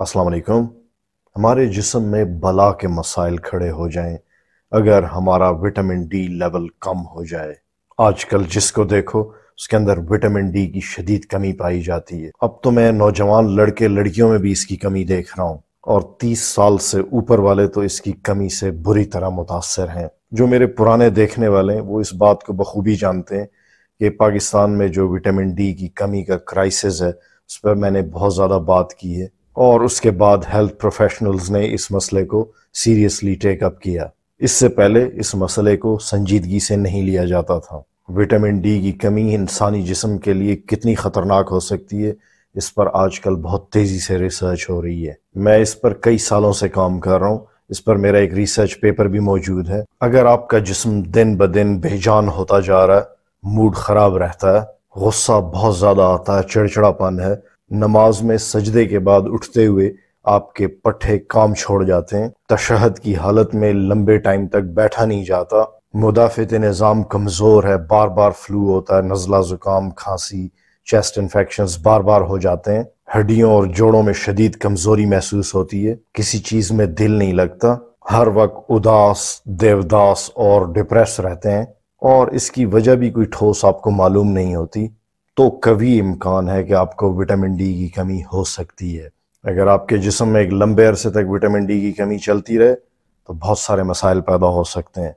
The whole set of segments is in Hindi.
असलकुम हमारे जिसम में बला के मसाइल खड़े हो जाएं अगर हमारा विटामिन डी लेवल कम हो जाए आजकल जिसको देखो उसके अंदर विटामिन डी की शदीद कमी पाई जाती है अब तो मैं नौजवान लड़के लड़कियों में भी इसकी कमी देख रहा हूँ और 30 साल से ऊपर वाले तो इसकी कमी से बुरी तरह मुतासर हैं जो मेरे पुराने देखने वाले हैं वो इस बात को बखूबी जानते हैं कि पाकिस्तान में जो विटामिन डी की कमी का क्राइसिस है उस पर मैंने बहुत ज़्यादा बात की है और उसके बाद हेल्थ प्रोफेशनल्स ने इस मसले को सीरियसली टेकअप किया इससे पहले इस मसले को संजीदगी से नहीं लिया जाता था विटामिन डी की कमी इंसानी जिस्म के लिए कितनी ख़तरनाक हो सकती है इस पर आजकल बहुत तेज़ी से रिसर्च हो रही है मैं इस पर कई सालों से काम कर रहा हूँ इस पर मेरा एक रिसर्च पेपर भी मौजूद है अगर आपका जिसम दिन ब दिन बेजान होता जा रहा है मूड ख़राब रहता है गुस्सा बहुत ज़्यादा आता है चिड़चिड़ापन है नमाज में सजदे के बाद उठते हुए आपके पट्टे काम छोड़ जाते हैं तशहद की हालत में लंबे टाइम तक बैठा नहीं जाता मुदाफ़त निज़ाम कमज़ोर है बार बार फ्लू होता है नज़ला ज़ुकाम खांसी चेस्ट इन्फेक्शन बार बार हो जाते हैं हड्डियों और जोड़ों में शदीद कमज़ोरी महसूस होती है किसी चीज़ में दिल नहीं लगता हर वक्त उदास देवदास और डिप्रेस रहते हैं और इसकी वजह भी कोई ठोस आपको मालूम नहीं होती तो कभी इम्कान है कि आपको विटामिन डी की कमी हो सकती है अगर आपके जिसम में एक लंबे अरसे तक विटामिन डी की कमी चलती रहे तो बहुत सारे मसाइल पैदा हो सकते हैं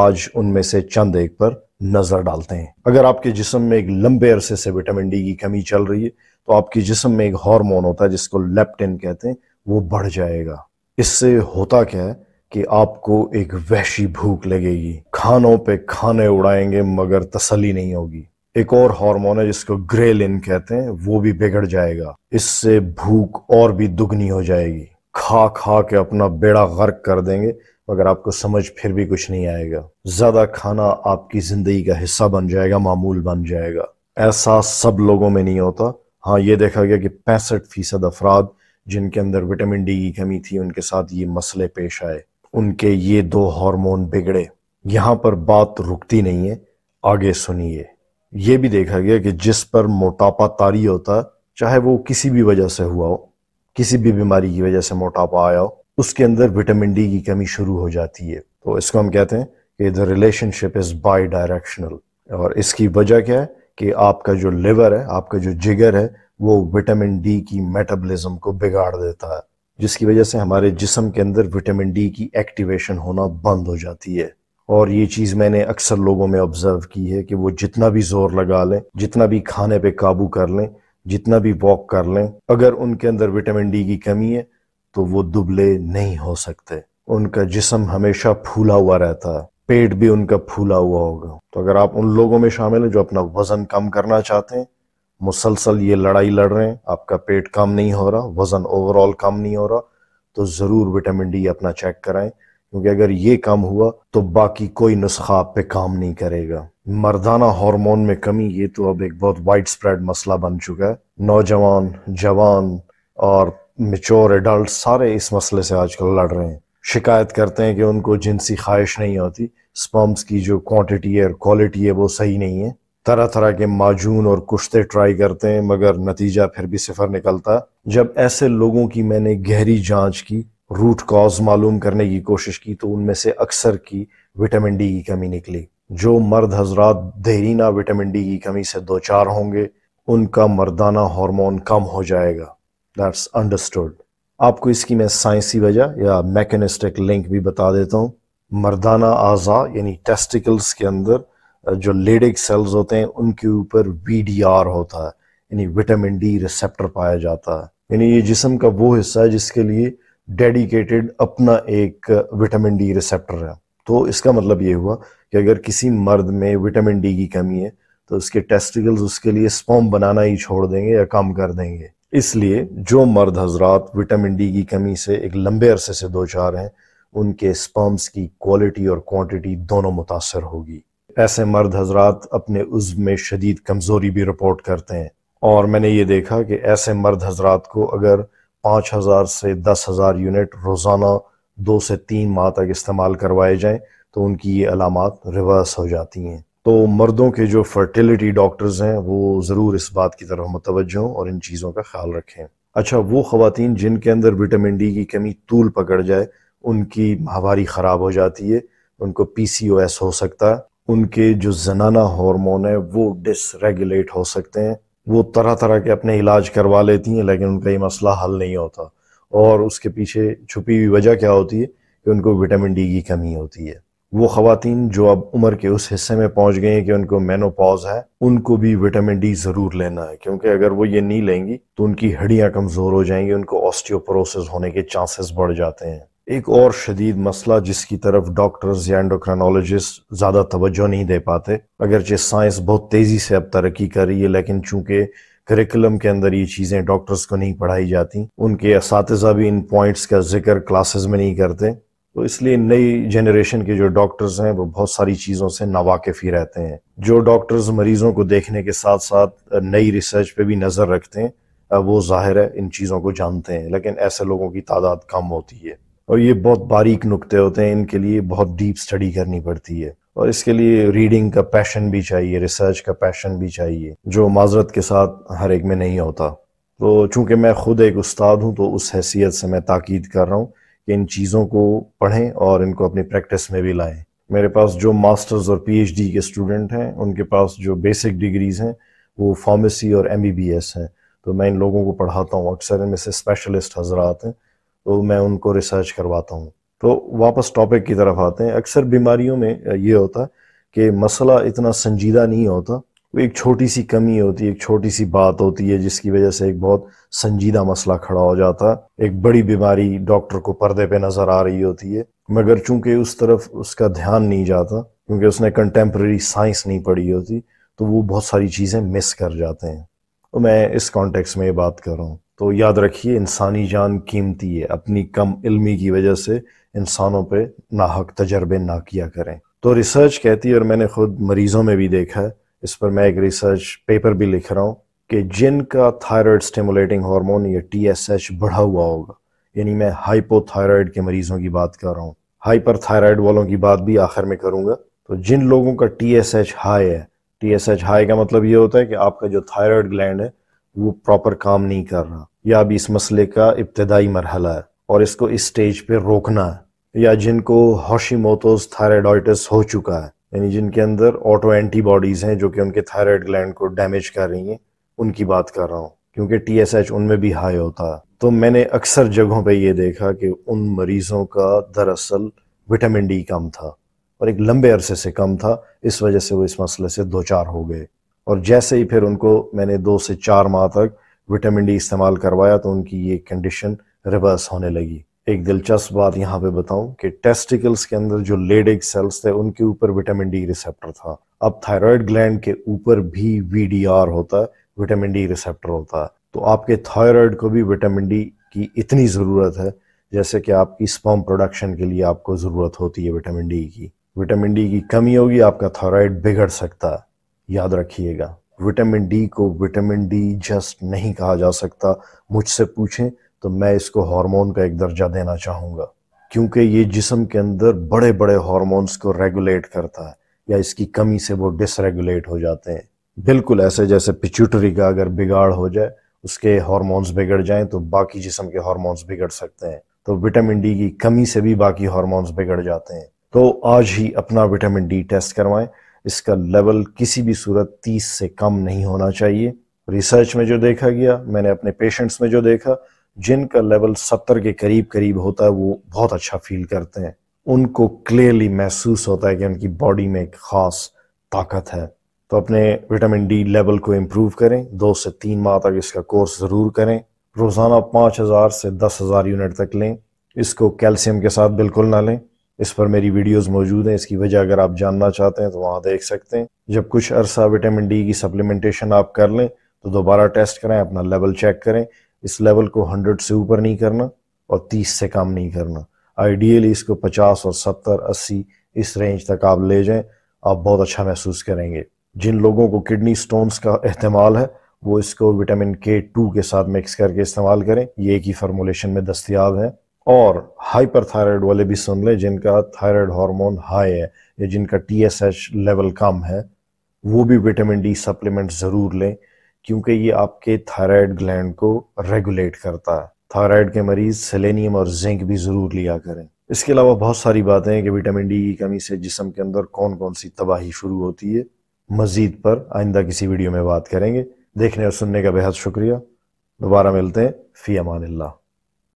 आज उनमें से चंद एक पर नज़र डालते हैं अगर आपके जिसम में एक लंबे अरसे से विटामिन डी की कमी चल रही है तो आपके जिसम में एक हार्मोन होता है जिसको लेप्टिन कहते हैं वो बढ़ जाएगा इससे होता क्या है कि आपको एक वहशी भूख लगेगी खानों पे खाने उड़ाएंगे मगर तसली नहीं होगी एक और हार्मोन है जिसको ग्रेलिन कहते हैं वो भी बिगड़ जाएगा इससे भूख और भी दुगनी हो जाएगी खा खा के अपना बेड़ा गर्क कर देंगे मगर आपको समझ फिर भी कुछ नहीं आएगा ज्यादा खाना आपकी जिंदगी का हिस्सा बन जाएगा मामूल बन जाएगा ऐसा सब लोगों में नहीं होता हाँ ये देखा गया कि पैंसठ फीसद अफराद जिनके अंदर विटामिन डी की कमी थी उनके साथ ये मसले पेश आए उनके ये दो हार्मोन बिगड़े यहाँ पर बात रुकती नहीं है आगे सुनिए ये भी देखा गया कि जिस पर मोटापा तारी होता चाहे वो किसी भी वजह से हुआ हो किसी भी बीमारी की वजह से मोटापा आया हो उसके अंदर विटामिन डी की कमी शुरू हो जाती है तो इसको हम कहते हैं कि the relationship is bidirectional और इसकी वजह क्या है कि आपका जो लिवर है आपका जो जिगर है वो विटामिन डी की मेटाबॉलिज्म को बिगाड़ देता है जिसकी वजह से हमारे जिसम के अंदर विटामिन डी की एक्टिवेशन होना बंद हो जाती है और ये चीज़ मैंने अक्सर लोगों में ऑब्ज़र्व की है कि वो जितना भी ज़ोर लगा लें जितना भी खाने पे काबू कर लें जितना भी वॉक कर लें अगर उनके अंदर विटामिन डी की कमी है तो वो दुबले नहीं हो सकते उनका जिसम हमेशा फूला हुआ रहता है पेट भी उनका फूला हुआ होगा तो अगर आप उन लोगों में शामिल हैं जो अपना वज़न कम करना चाहते हैं मुसलसल ये लड़ाई लड़ रहे हैं आपका पेट कम नहीं हो रहा वज़न ओवरऑल कम नहीं हो रहा तो ज़रूर विटामिन डी अपना चेक कराएं क्योंकि अगर ये काम हुआ तो बाकी कोई नुस्खा आप पे काम नहीं करेगा मर्दाना हार्मोन में कमी ये तो अब एक बहुत वाइड स्प्रेड मसला बन चुका है नौजवान जवान और मेच्योर एडल्ट सारे इस मसले से आजकल लड़ रहे हैं शिकायत करते हैं कि उनको जिनसी ख्वाहिश नहीं होती स्पम्स की जो क्वांटिटी है और क्वालिटी है वो सही नहीं है तरह तरह के माजून और कुश्ते ट्राई करते हैं मगर नतीजा फिर भी सिफर निकलता जब ऐसे लोगों की मैंने गहरी जांच की रूट कॉज मालूम करने की कोशिश की तो उनमें से अक्सर की विटामिन डी की कमी निकली जो मर्द हजरात देरीना विटामिन डी की कमी से दो चार होंगे उनका मर्दाना हार्मोन कम हो जाएगा दैट्स अंडरस्टूड आपको इसकी मैं साइंसी वजह या मैकेनिस्टिक लिंक भी बता देता हूँ मर्दाना आज़ा यानी टेस्टिकल्स के अंदर जो लेडिक सेल्स होते हैं उनके ऊपर वी होता है यानी विटामिन डी रिसेप्टर पाया जाता है यानी ये जिसम का वो हिस्सा है जिसके लिए डेडिकेटेड अपना एक विटामिन डी रिसेप्टर है तो इसका मतलब ये हुआ कि अगर किसी मर्द में विटामिन डी की कमी है तो उसके टेस्टिकल्स उसके लिए स्पॉम बनाना ही छोड़ देंगे या कम कर देंगे इसलिए जो मर्द हजरात विटामिन डी की कमी से एक लंबे अरसे से दो चार हैं उनके स्पम्स की क्वालिटी और क्वांटिटी दोनों मुतासर होगी ऐसे मर्द हजरात अपने उज्व में शदीद कमज़ोरी भी रिपोर्ट करते हैं और मैंने ये देखा कि ऐसे मर्द हजरात को अगर पाँच हज़ार से दस हज़ार यूनिट रोज़ाना दो से तीन माह तक इस्तेमाल करवाए जाएँ तो उनकी ये अलामत रिवर्स हो जाती हैं तो मर्दों के जो फर्टिलिटी डॉक्टर्स हैं वो ज़रूर इस बात की तरफ मतवज हों और इन चीज़ों का ख्याल रखें अच्छा वो खातन जिनके अंदर विटामिन डी की कमी तूल पकड़ जाए उनकी माहवारी ख़राब हो जाती है उनको पी सी ओ एस हो सकता है उनके जो जनाना हार्मोन है वो डिसरेगुलेट हो सकते हैं वो तरह तरह के अपने इलाज करवा लेती हैं लेकिन उनका ये मसला हल नहीं होता और उसके पीछे छुपी हुई वजह क्या होती है कि उनको विटामिन डी की कमी होती है वो खातन जो अब उम्र के उस हिस्से में पहुंच गए हैं कि उनको मेनोपॉज है उनको भी विटामिन डी ज़रूर लेना है क्योंकि अगर वो ये नहीं लेंगी तो उनकी हड्डियां कमज़ोर हो जाएंगी उनको ऑस्टियोपोरोसिस होने के चांसेस बढ़ जाते हैं एक और शदीद मसला जिसकी तरफ डॉक्टर्स या एंडोक्रानोलॉजिस्ट ज़्यादा तवज्जो नहीं दे पाते अगरचे साइंस बहुत तेज़ी से अब तरक्की कर रही है लेकिन चूंकि करिकुलम के अंदर ये चीज़ें डॉक्टर्स को नहीं पढ़ाई जाती उनके इस भी इन पॉइंट्स का जिक्र क्लासेस में नहीं करते तो इसलिए नई जनरेशन के जो डॉक्टर्स हैं वो बहुत सारी चीज़ों से नावाकिफ ही रहते हैं जो डॉक्टर्स मरीजों को देखने के साथ साथ नई रिसर्च पे भी नज़र रखते हैं वो ज़ाहिर है इन चीज़ों को जानते हैं लेकिन ऐसे लोगों की तादाद कम होती है और ये बहुत बारीक नुक्ते होते हैं इनके लिए बहुत डीप स्टडी करनी पड़ती है और इसके लिए रीडिंग का पैशन भी चाहिए रिसर्च का पैशन भी चाहिए जो माजरत के साथ हर एक में नहीं होता तो चूंकि मैं खुद एक उस्ताद हूँ तो उस हैसियत से मैं ताक़द कर रहा हूँ कि इन चीज़ों को पढ़ें और इनको अपनी प्रैक्टिस में भी लाएं मेरे पास जो मास्टर्स और पीएचडी के स्टूडेंट हैं उनके पास जो बेसिक डिग्रीज़ हैं वो फार्मेसी और एमबीबीएस हैं तो मैं इन लोगों को पढ़ाता हूँ अक्सर इनमें से स्पेशलिस्ट हजरात हैं तो मैं उनको रिसर्च करवाता हूँ तो वापस टॉपिक की तरफ आते हैं अक्सर बीमारियों में ये होता है कि मसला इतना संजीदा नहीं होता वो एक छोटी सी कमी होती है एक छोटी सी बात होती है जिसकी वजह से एक बहुत संजीदा मसला खड़ा हो जाता है एक बड़ी बीमारी डॉक्टर को पर्दे पे नज़र आ रही होती है मगर चूंकि उस तरफ उसका ध्यान नहीं जाता क्योंकि उसने कंटेम्प्रेरी साइंस नहीं पढ़ी होती तो वो बहुत सारी चीज़ें मिस कर जाते हैं तो मैं इस कॉन्टेक्स्ट में ये बात कर रहा हूँ तो याद रखिए इंसानी जान कीमती है अपनी कम इल्मी की वजह से इंसानों पे नाहक तजर्बे ना किया करें तो रिसर्च कहती है और मैंने खुद मरीज़ों में भी देखा है इस पर मैं एक रिसर्च पेपर भी लिख रहा हूँ कि जिनका थायराइड स्टिमुलेटिंग हार्मोन या टीएसएच बढ़ा हुआ होगा यानी मैं हाइपोथायराइड के मरीज़ों की बात कर रहा हूँ हाइपर थायराइड वालों की बात भी आखिर में करूंगा तो जिन लोगों का टी एस एच हाई है टी एस एच हाई का मतलब ये होता है कि आपका जो थायराइड ग्लैंड है वो प्रॉपर काम नहीं कर रहा या अभी इस मसले का इब्तदाई मरहला है और इसको इस स्टेज पे रोकना है या जिनको हॉशीमोतोस थायराइडोइटिस हो चुका है यानी जिनके अंदर ऑटो एंटीबॉडीज़ हैं जो कि उनके थायराइड ग्लैंड को डैमेज कर रही हैं उनकी बात कर रहा हूँ क्योंकि टी एस एच उनमें भी हाई होता है तो मैंने अक्सर जगहों पे ये देखा कि उन मरीज़ों का दरअसल विटामिन डी कम था और एक लंबे अरसे से कम था इस वजह से वो इस मसले से दो चार हो गए और जैसे ही फिर उनको मैंने दो से चार माह तक विटामिन डी इस्तेमाल करवाया तो उनकी ये कंडीशन रिवर्स होने लगी एक दिलचस्प बात यहाँ पे बताऊं कि टेस्टिकल्स के अंदर जो लेडिक सेल्स थे उनके ऊपर विटामिन डी रिसेप्टर था अब थायराइड ग्लैंड के ऊपर भी वी होता है विटामिन डी रिसेप्टर होता है तो आपके थायराइड को भी विटामिन डी की इतनी ज़रूरत है जैसे कि आपकी स्पम प्रोडक्शन के लिए आपको ज़रूरत होती है विटामिन डी की विटामिन डी की कमी होगी आपका थायराइड बिगड़ सकता है याद रखिएगा विटामिन डी को विटामिन डी जस्ट नहीं कहा जा सकता मुझसे पूछें तो मैं इसको हार्मोन का एक दर्जा देना चाहूंगा क्योंकि ये जिसम के अंदर बड़े बड़े हार्मोन्स को रेगुलेट करता है या इसकी कमी से वो डिसरेगुलेट हो जाते हैं बिल्कुल ऐसे जैसे पिच्यूटरी का अगर बिगाड़ हो जाए उसके हार्मोन्स बिगड़ जाएं तो बाकी जिसम के हार्मोन्स बिगड़ सकते हैं तो विटामिन डी की कमी से भी बाकी हार्मोन्स बिगड़ जाते हैं तो आज ही अपना विटामिन डी टेस्ट करवाएं इसका लेवल किसी भी सूरत 30 से कम नहीं होना चाहिए रिसर्च में जो देखा गया मैंने अपने पेशेंट्स में जो देखा जिनका लेवल 70 के करीब करीब होता है वो बहुत अच्छा फील करते हैं उनको क्लियरली महसूस होता है कि उनकी बॉडी में एक ख़ास ताकत है तो अपने विटामिन डी लेवल को इम्प्रूव करें दो से तीन माह तक इसका कोर्स ज़रूर करें रोज़ाना पाँच हज़ार से दस हज़ार यूनिट तक लें इसको कैल्शियम के साथ बिल्कुल ना लें इस पर मेरी वीडियोस मौजूद हैं इसकी वजह अगर आप जानना चाहते हैं तो वहाँ देख सकते हैं जब कुछ अरसा विटामिन डी की सप्लीमेंटेशन आप कर लें तो दोबारा टेस्ट करें अपना लेवल चेक करें इस लेवल को हंड्रेड से ऊपर नहीं करना और तीस से कम नहीं करना आइडियली इसको पचास और सत्तर अस्सी इस रेंज तक आप ले जाएं आप बहुत अच्छा महसूस करेंगे जिन लोगों को किडनी स्टोन्स का अहतमाल है वो इसको विटामिन के टू के साथ मिक्स करके इस्तेमाल करें ये एक ही फार्मोलेशन में दस्तियाब है और हाइपरथायराइड वाले भी सुन लें जिनका थायराइड हार्मोन हाई है या जिनका टीएसएच लेवल कम है वो भी विटामिन डी सप्लीमेंट ज़रूर लें क्योंकि ये आपके थायराइड ग्लैंड को रेगुलेट करता है थायराइड के मरीज सेलेनियम और जिंक भी ज़रूर लिया करें इसके अलावा बहुत सारी बातें हैं कि विटामिन डी की कमी से जिसम के अंदर कौन कौन सी तबाही शुरू होती है मज़ीद पर आइंदा किसी वीडियो में बात करेंगे देखने और सुनने का बेहद शुक्रिया दोबारा मिलते हैं फ़ी अमान